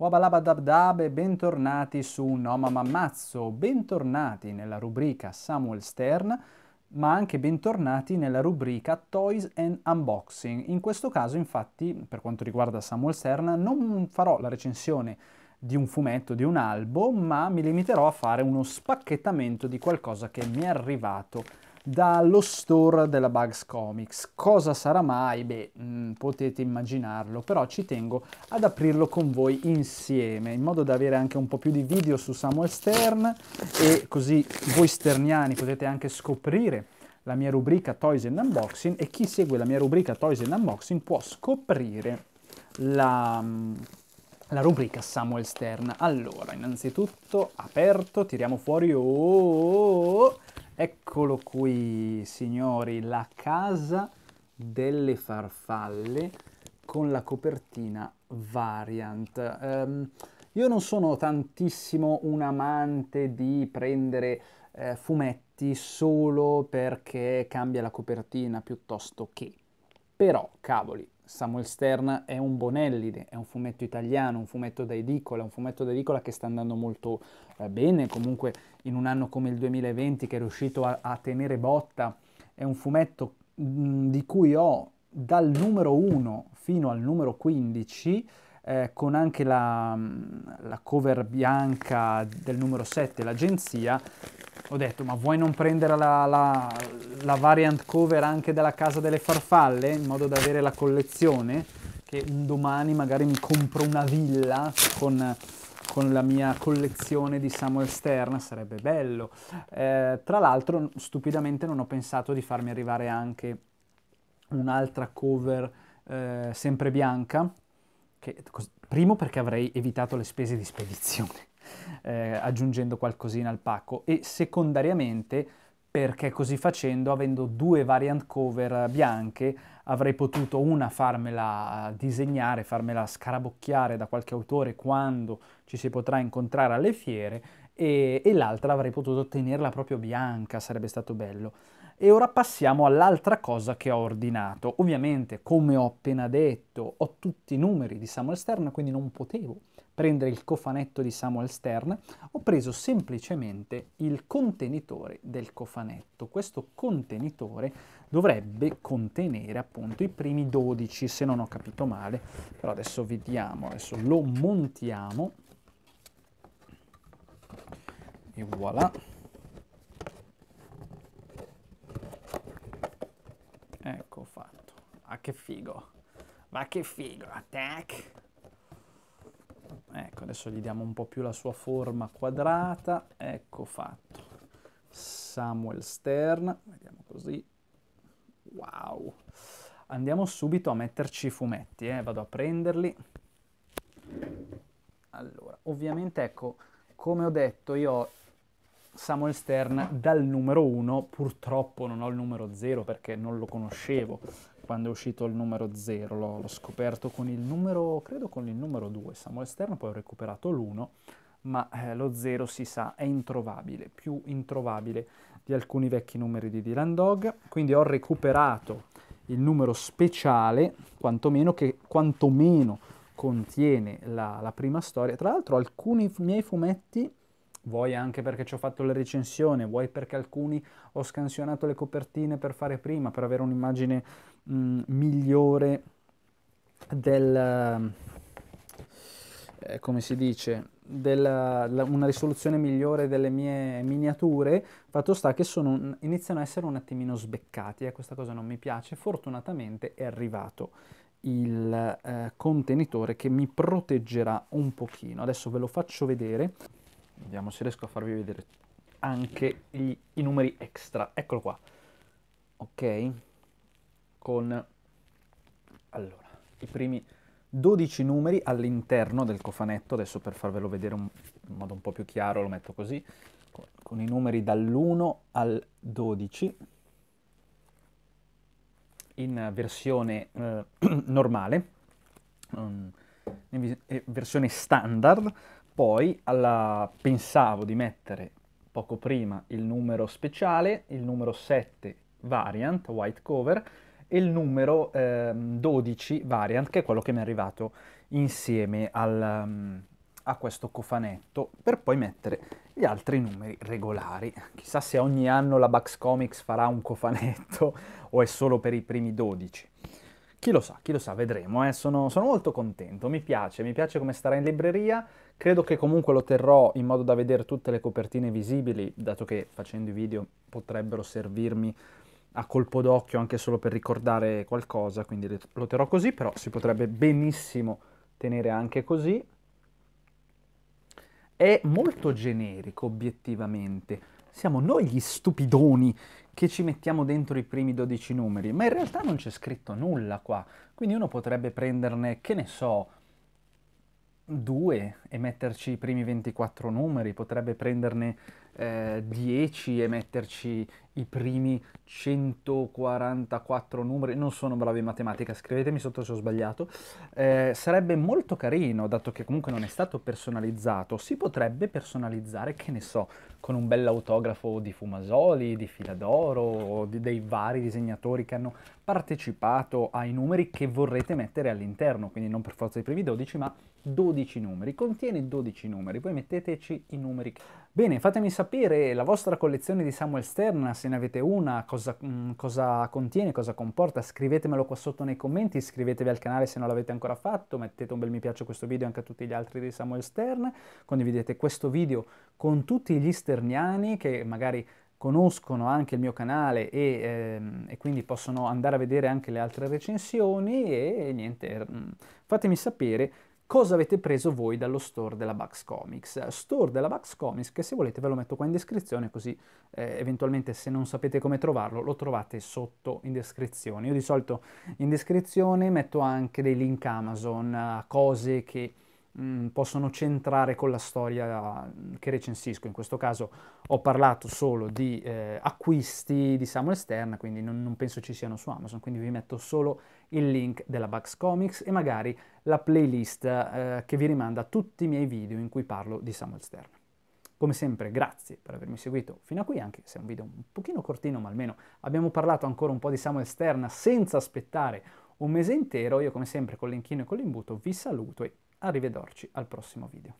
Wabalabadabdab e bentornati su Noma Mammazzo, bentornati nella rubrica Samuel Stern, ma anche bentornati nella rubrica Toys and Unboxing. In questo caso infatti, per quanto riguarda Samuel Stern, non farò la recensione di un fumetto, di un albo, ma mi limiterò a fare uno spacchettamento di qualcosa che mi è arrivato dallo store della Bugs Comics. Cosa sarà mai? Beh, mh, mm, potete immaginarlo, però ci tengo ad aprirlo con voi insieme, in modo da avere anche un po' più di video su Samuel Stern e così voi sterniani potete anche scoprire la mia rubrica Toys and Unboxing e chi segue la mia rubrica Toys and Unboxing può scoprire la, mm, la rubrica Samuel Stern. Allora, innanzitutto aperto, tiriamo fuori... Oh, oh, oh, oh Eccolo qui, signori, la casa delle farfalle con la copertina variant. Um, io non sono tantissimo un amante di prendere eh, fumetti solo perché cambia la copertina piuttosto che. Però, cavoli, Samuel Stern è un Bonellide, è un fumetto italiano, un fumetto da edicola, un fumetto da edicola che sta andando molto eh, bene, comunque in un anno come il 2020 che è riuscito a, a tenere botta, è un fumetto mh, mm, di cui ho dal numero 1 fino al numero 15 eh, con anche la, mm, la, cover bianca del numero 7, l'agenzia, ho detto ma vuoi non prendere la, la, la variant cover anche della casa delle farfalle in modo da avere la collezione? Che un domani magari mi compro una villa con con la mia collezione di Samuel Stern, sarebbe bello. Eh, tra l'altro, stupidamente non ho pensato di farmi arrivare anche un'altra cover eh, sempre bianca che, primo perché avrei evitato le spese di spedizione, eh, aggiungendo qualcosina al pacco, e secondariamente perché così facendo, avendo due variant cover bianche, avrei potuto una farmela disegnare, farmela scarabocchiare da qualche autore quando ci si potrà incontrare alle fiere, e, e l'altra avrei potuto tenerla proprio bianca, sarebbe stato bello. E ora passiamo all'altra cosa che ho ordinato. Ovviamente, come ho appena detto, ho tutti i numeri di Samuel Stern, quindi non potevo prendere il cofanetto di Samuel Stern, ho preso semplicemente il contenitore del cofanetto. Questo contenitore dovrebbe contenere appunto i primi 12, se non ho capito male, però adesso vediamo, adesso lo montiamo e voilà. Ecco fatto. Ah che figo. Ma che figo. Tac. Ecco, adesso gli diamo un po' più la sua forma quadrata. Ecco fatto. Samuel Stern. Vediamo così. Wow. Andiamo subito a metterci i fumetti. Eh. Vado a prenderli. Allora, ovviamente ecco, come ho detto io ho Samuel Stern dal numero 1, purtroppo non ho il numero 0 perché non lo conoscevo quando è uscito il numero 0, l'ho, l'ho scoperto con il numero, credo con il numero 2, Samuel Stern, poi ho recuperato l'1, ma eh, lo 0 si sa è introvabile, più introvabile di alcuni vecchi numeri di Dylan Dog, quindi ho recuperato il numero speciale, quantomeno che quantomeno contiene la, la prima storia. Tra l'altro alcuni miei fumetti vuoi anche perché ci ho fatto la recensione, vuoi perché alcuni ho scansionato le copertine per fare prima, per avere un'immagine mh, mm, migliore del... Eh, come si dice, della, la, una risoluzione migliore delle mie miniature, fatto sta che sono, iniziano a essere un attimino sbeccati e eh, questa cosa non mi piace. Fortunatamente è arrivato il eh, contenitore che mi proteggerà un pochino. Adesso ve lo faccio vedere. Vediamo se riesco a farvi vedere anche gli, i numeri extra. Eccolo qua. Ok? Con allora, i primi 12 numeri all'interno del cofanetto. Adesso per farvelo vedere un, in modo un po' più chiaro lo metto così. Con, con i numeri dall'1 al 12 in versione eh, normale, mm, in eh, versione standard, poi alla, pensavo di mettere poco prima il numero speciale, il numero 7 variant, white cover, e il numero eh, 12 variant, che è quello che mi è arrivato insieme al, um, a questo cofanetto, per poi mettere gli altri numeri regolari. Chissà se ogni anno la Bugs Comics farà un cofanetto o è solo per i primi 12. Chi lo sa, chi lo sa, vedremo, eh. sono, sono, molto contento, mi piace, mi piace come starà in libreria, credo che comunque lo terrò in modo da vedere tutte le copertine visibili, dato che facendo i video potrebbero servirmi a colpo d'occhio anche solo per ricordare qualcosa, quindi lo terrò così, però si potrebbe benissimo tenere anche così. È molto generico obiettivamente, siamo noi gli stupidoni che ci mettiamo dentro i primi 12 numeri, ma in realtà non c'è scritto nulla qua, quindi uno potrebbe prenderne, che ne so, due e metterci i primi 24 numeri, potrebbe prenderne eh, 10 e metterci i primi 144 numeri, non sono bravo in matematica, scrivetemi sotto se ho sbagliato, eh, sarebbe molto carino, dato che comunque non è stato personalizzato, si potrebbe personalizzare, che ne so, con un bel autografo di Fumasoli, di Filadoro, o di, dei vari disegnatori che hanno partecipato ai numeri che vorrete mettere all'interno, quindi non per forza i primi 12, ma 12 numeri, contiene 12 numeri, poi metteteci i numeri. Bene, fatemi sapere la vostra collezione di Samuel Stern, se ne avete una, cosa, mm, cosa, contiene, cosa comporta, scrivetemelo qua sotto nei commenti, iscrivetevi al canale se non l'avete ancora fatto, mettete un bel mi piace a questo video anche a tutti gli altri di Samuel Stern, condividete questo video con tutti gli sterniani che magari conoscono anche il mio canale e, ehm, e, quindi possono andare a vedere anche le altre recensioni e, e niente, mm, fatemi sapere cosa avete preso voi dallo store della Bax Comics. Store della Bax Comics che se volete ve lo metto qua in descrizione così eh, eventualmente se non sapete come trovarlo lo trovate sotto in descrizione. Io di solito in descrizione metto anche dei link Amazon, a cose che Mm, possono centrare con la storia mm, che recensisco. In questo caso ho parlato solo di eh, acquisti di Samuel Stern, quindi non, non penso ci siano su Amazon, quindi vi metto solo il link della Bugs Comics e magari la playlist eh, che vi rimanda a tutti i miei video in cui parlo di Samuel Stern. Come sempre, grazie per avermi seguito fino a qui, anche se è un video un pochino cortino, ma almeno abbiamo parlato ancora un po' di Samuel Stern senza aspettare un mese intero. Io come sempre con l'inchino e con l'imbuto vi saluto e Arrivederci al prossimo video.